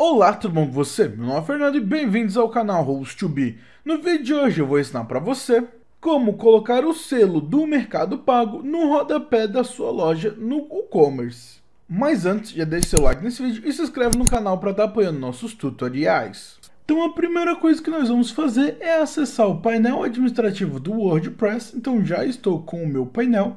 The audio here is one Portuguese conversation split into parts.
Olá, tudo bom com você? Meu nome é Fernando e bem-vindos ao canal host 2 b No vídeo de hoje eu vou ensinar para você como colocar o selo do Mercado Pago no rodapé da sua loja no e-commerce. Mas antes, já deixa seu like nesse vídeo e se inscreve no canal para estar tá apoiando nossos tutoriais. Então a primeira coisa que nós vamos fazer é acessar o painel administrativo do WordPress. Então já estou com o meu painel.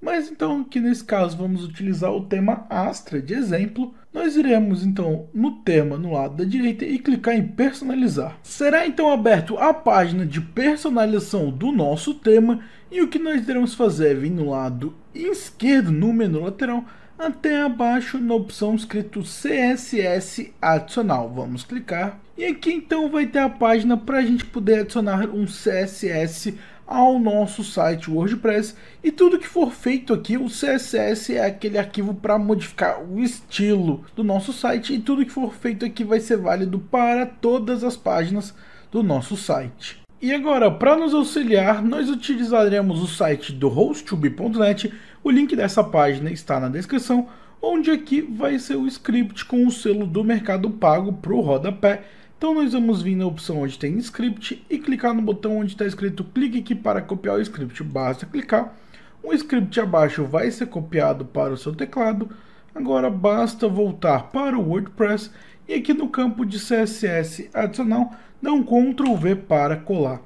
Mas então, aqui nesse caso, vamos utilizar o tema Astra de exemplo. Nós iremos então no tema no lado da direita e clicar em personalizar. Será então aberto a página de personalização do nosso tema e o que nós iremos fazer é vir no lado esquerdo no menu lateral até abaixo na opção escrito CSS adicional. Vamos clicar e aqui então vai ter a página para a gente poder adicionar um CSS adicional ao nosso site WordPress e tudo que for feito aqui, o CSS é aquele arquivo para modificar o estilo do nosso site e tudo que for feito aqui vai ser válido para todas as páginas do nosso site. E agora, para nos auxiliar, nós utilizaremos o site do hosttube.net, o link dessa página está na descrição, onde aqui vai ser o script com o selo do Mercado Pago para o rodapé, então nós vamos vir na opção onde tem script e clicar no botão onde está escrito clique aqui para copiar o script. Basta clicar. O script abaixo vai ser copiado para o seu teclado. Agora basta voltar para o WordPress e aqui no campo de CSS adicional dá um Ctrl V para colar.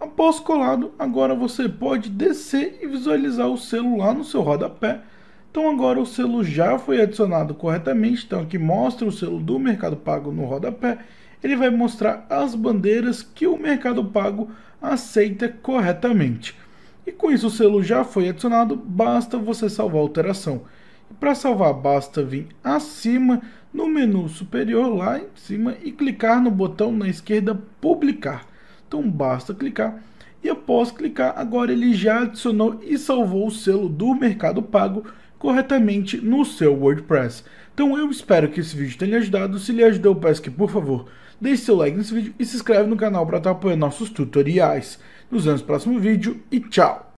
Após colado, agora você pode descer e visualizar o celular no seu rodapé então agora o selo já foi adicionado corretamente, então aqui mostra o selo do Mercado Pago no rodapé. Ele vai mostrar as bandeiras que o Mercado Pago aceita corretamente. E com isso o selo já foi adicionado, basta você salvar a alteração. Para salvar basta vir acima no menu superior lá em cima e clicar no botão na esquerda publicar. Então basta clicar e após clicar agora ele já adicionou e salvou o selo do Mercado Pago corretamente no seu WordPress. Então eu espero que esse vídeo tenha ajudado, se lhe ajudou eu peço que por favor deixe seu like nesse vídeo e se inscreve no canal para estar apoiando nossos tutoriais. Nos vemos no próximo vídeo e tchau!